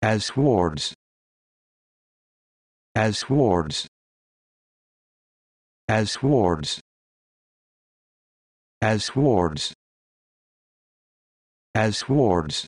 as swords as swords as swords as swords as swords